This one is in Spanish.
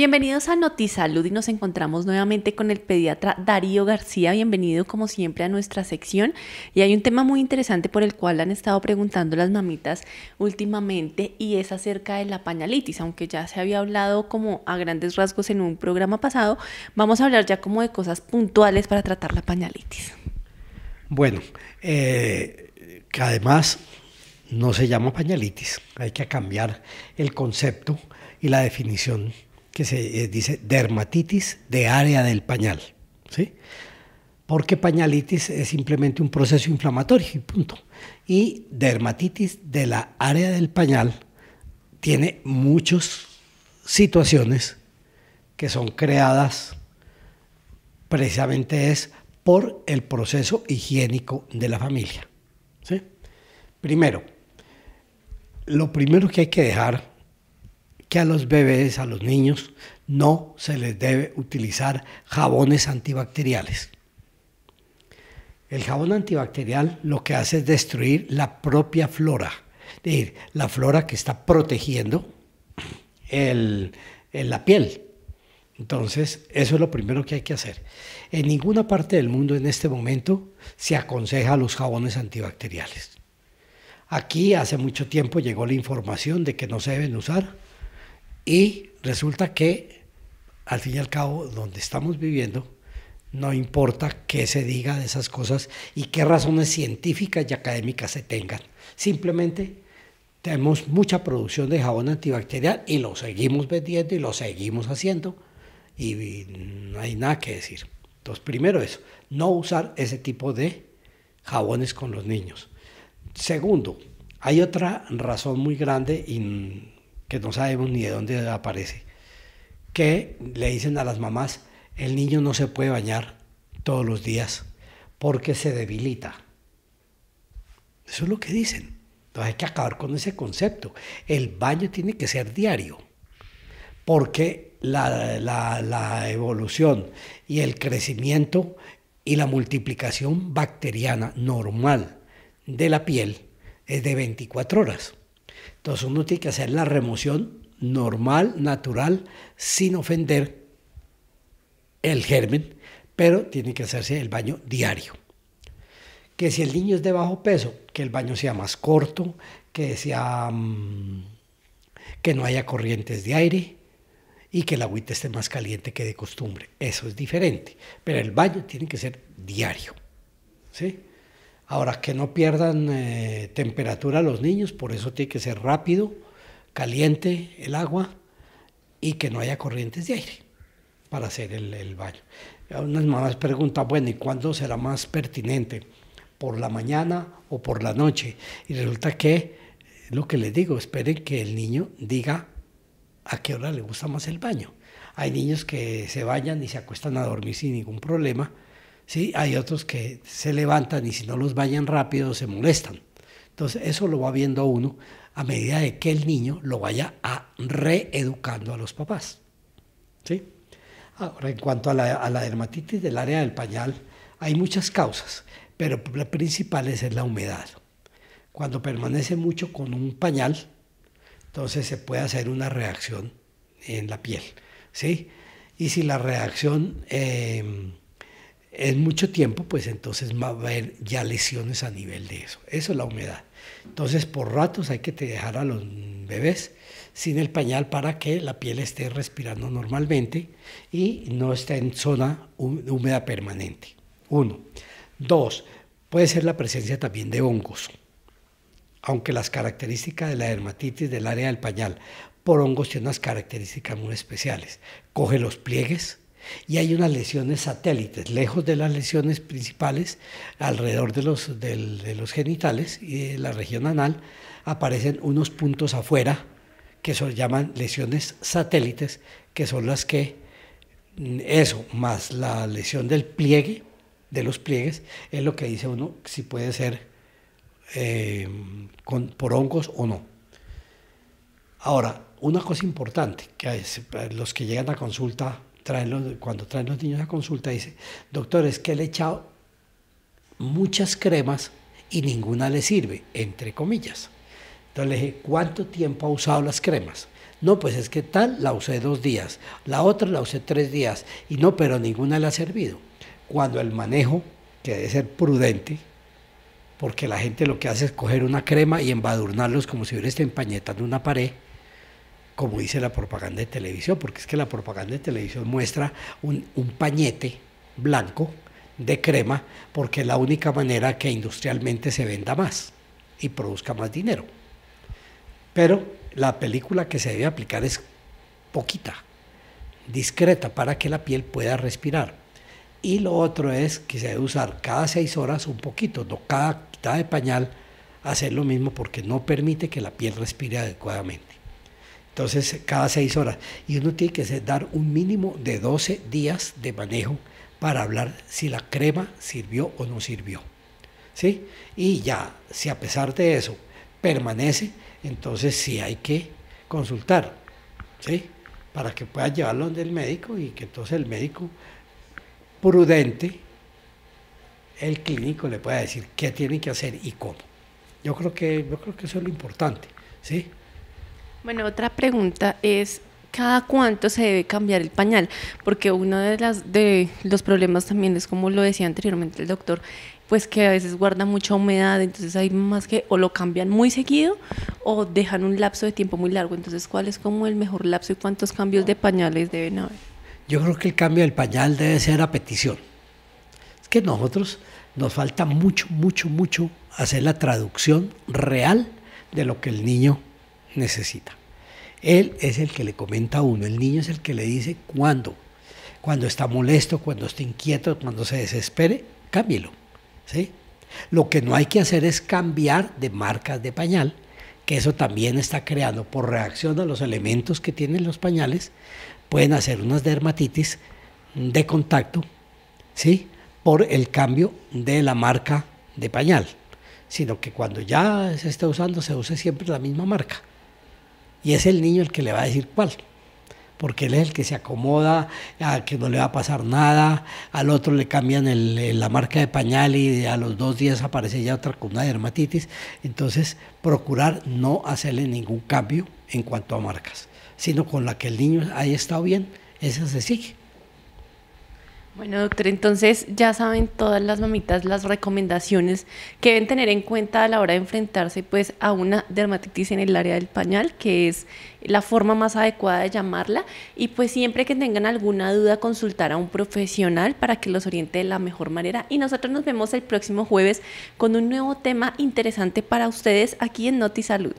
Bienvenidos a NotiSalud y nos encontramos nuevamente con el pediatra Darío García. Bienvenido como siempre a nuestra sección. Y hay un tema muy interesante por el cual han estado preguntando las mamitas últimamente y es acerca de la pañalitis. Aunque ya se había hablado como a grandes rasgos en un programa pasado, vamos a hablar ya como de cosas puntuales para tratar la pañalitis. Bueno, eh, que además no se llama pañalitis, hay que cambiar el concepto y la definición que se eh, dice dermatitis de área del pañal, ¿sí? Porque pañalitis es simplemente un proceso inflamatorio y punto. Y dermatitis de la área del pañal tiene muchas situaciones que son creadas precisamente es por el proceso higiénico de la familia. ¿sí? Primero, lo primero que hay que dejar que a los bebés, a los niños, no se les debe utilizar jabones antibacteriales. El jabón antibacterial lo que hace es destruir la propia flora, es decir, la flora que está protegiendo el, la piel. Entonces, eso es lo primero que hay que hacer. En ninguna parte del mundo en este momento se aconseja los jabones antibacteriales. Aquí hace mucho tiempo llegó la información de que no se deben usar y resulta que, al fin y al cabo, donde estamos viviendo, no importa qué se diga de esas cosas y qué razones científicas y académicas se tengan. Simplemente tenemos mucha producción de jabón antibacterial y lo seguimos vendiendo y lo seguimos haciendo y, no hay nada que decir. Entonces, primero eso, no usar ese tipo de jabones con los niños. Segundo, hay otra razón muy grande y que no sabemos ni de dónde aparece, que le dicen a las mamás, el niño no se puede bañar todos los días porque se debilita. Eso es lo que dicen. Entonces hay que acabar con ese concepto. El baño tiene que ser diario porque la, la evolución y el crecimiento y la multiplicación bacteriana normal de la piel es de 24 horas. Entonces uno tiene que hacer la remoción normal, natural, sin ofender el germen, pero tiene que hacerse el baño diario. Que si el niño es de bajo peso, que el baño sea más corto, que sea mm, que no haya corrientes de aire y que el agüita esté más caliente que de costumbre. Eso es diferente, pero el baño tiene que ser diario. ¿Sí? Ahora, que no pierdan eh, temperatura los niños, por eso tiene que ser rápido, caliente el agua y que no haya corrientes de aire para hacer el, el baño. Unas mamás preguntan, bueno, ¿y cuándo será más pertinente? ¿Por la mañana o por la noche? Y resulta que, lo que les digo, esperen que el niño diga a qué hora le gusta más el baño. Hay niños que se bañan y se acuestan a dormir sin ningún problema, ¿sí? Hay otros que se levantan y si no los bañan rápido se molestan. Entonces eso lo va viendo uno a medida de que el niño lo vaya a reeducando a los papás. ¿sí? Ahora, en cuanto a la, dermatitis del área del pañal, hay muchas causas, pero la principal es la humedad. Cuando permanece mucho con un pañal, entonces se puede hacer una reacción en la piel. ¿sí? Y si la reacción... Em, en mucho tiempo, pues entonces va a haber ya lesiones a nivel de eso. Eso es la humedad. Entonces, por ratos hay que dejar a los bebés sin el pañal para que la piel esté respirando normalmente y no esté en zona húmeda permanente. Uno. Dos, puede ser la presencia también de hongos, aunque las características de la dermatitis del área del pañal por hongos tienen unas características muy especiales. Coge los pliegues, y hay unas lesiones satélites, lejos de las lesiones principales, alrededor de los, los genitales y de la región anal, aparecen unos puntos afuera que se llaman lesiones satélites, que son las que, mm, eso, más la lesión del pliegue, de los pliegues, es lo que dice uno si puede ser em, por hongos o no. Ahora, una cosa importante, que los que llegan a consulta cuando traen los niños a consulta, dice, doctor, es que le he echado muchas cremas y ninguna le sirve, entre comillas. Entonces le dije, ¿cuánto tiempo ha usado las cremas? No, pues es que tal la usé dos días, la otra la usé tres días, y no, pero ninguna le ha servido. Cuando el manejo, que debe ser prudente, porque la gente lo que hace es coger una crema y embadurnarlos como si hubiera empañetando una pared, como dice la propaganda de televisión, porque es que la propaganda de televisión muestra un, pañete blanco de crema, porque es la única manera que industrialmente se venda más y produzca más dinero. Pero la película que se debe aplicar es poquita, discreta, para que la piel pueda respirar. Y lo otro es que se debe usar cada seis horas un poquito, no cada quitada de pañal, hacer lo mismo porque no permite que la piel respire adecuadamente. Entonces, cada seis horas. Y uno tiene que dar un mínimo de 12 días de manejo para hablar si la crema sirvió o no sirvió. ¿Sí? Y ya, si a pesar de eso permanece, entonces sí hay que consultar, ¿sí? Para que pueda llevarlo donde el médico y que entonces el médico prudente, el clínico le pueda decir qué tiene que hacer y cómo. Yo creo que, yo creo que eso es lo importante, ¿sí? Bueno, otra pregunta es, ¿cada cuánto se debe cambiar el pañal? Porque uno de, las, de los problemas también es, como lo decía anteriormente el doctor, pues que a veces guarda mucha humedad, entonces hay más que o lo cambian muy seguido o dejan un lapso de tiempo muy largo. Entonces, ¿cuál es como el mejor lapso y cuántos cambios de pañales deben haber? Yo creo que el cambio del pañal debe ser a petición. Es que nosotros nos falta mucho, mucho, mucho hacer la traducción real de lo que el niño necesita. Él es el que le comenta a uno, el niño es el que le dice cuándo. Cuando está molesto, cuando está inquieto, cuando se desespere, cámbielo. ¿sí? Lo que no hay que hacer es cambiar de marcas de pañal, que eso también está creando por reacción a los elementos que tienen los pañales, pueden hacer unas dermatitis de contacto, ¿sí? Por el cambio de la marca de pañal, sino que cuando ya se está usando se use siempre la misma marca. Y es el niño el que le va a decir cuál. Porque él es el que se acomoda, a que no le va a pasar nada. Al otro le cambian la marca de pañal y a los dos días aparece ya otra con una dermatitis. Entonces, procurar no hacerle ningún cambio en cuanto a marcas, sino con la que el niño haya estado bien, esa se sigue. Bueno, doctor, entonces ya saben todas las mamitas las recomendaciones que deben tener en cuenta a la hora de enfrentarse pues a una dermatitis en el área del pañal, que es la forma más adecuada de llamarla y pues siempre que tengan alguna duda consultar a un profesional para que los oriente de la mejor manera y nosotros nos vemos el próximo jueves con un nuevo tema interesante para ustedes aquí en NotiSalud.